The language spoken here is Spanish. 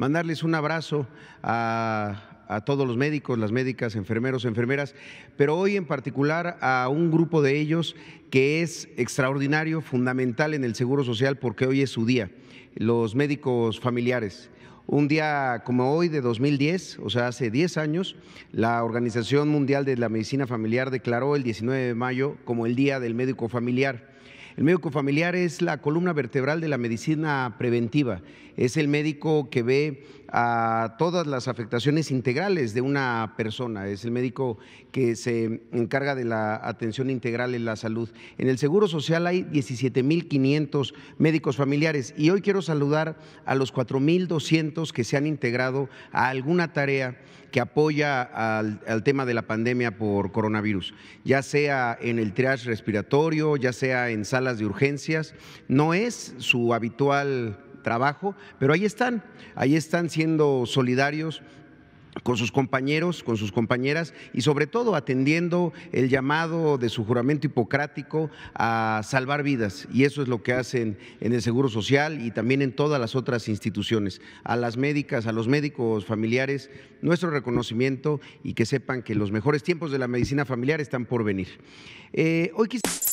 mandarles un abrazo a, todos los médicos, las médicas, enfermeros, enfermeras, pero hoy en particular a un grupo de ellos que es extraordinario, fundamental en el Seguro Social porque hoy es su día, los médicos familiares. Un día como hoy de 2010, o sea, hace 10 años, la Organización Mundial de la Medicina Familiar declaró el 19 de mayo como el Día del Médico Familiar. El médico familiar es la columna vertebral de la medicina preventiva, es el médico que ve a todas las afectaciones integrales de una persona. Es el médico que se encarga de la atención integral en la salud. En el Seguro Social hay 17.500 médicos familiares y hoy quiero saludar a los 4.200 que se han integrado a alguna tarea que apoya al, al, tema de la pandemia por coronavirus, ya sea en el triage respiratorio, ya sea en salas de urgencias. No es su habitual trabajo, pero ahí están, ahí están siendo solidarios con sus compañeros, con sus compañeras y sobre todo atendiendo el llamado de su juramento hipocrático a salvar vidas. Y eso es lo que hacen en el Seguro Social y también en todas las otras instituciones. A las médicas, a los médicos familiares, nuestro reconocimiento y que sepan que los mejores tiempos de la medicina familiar están por venir. Eh, hoy quisiera...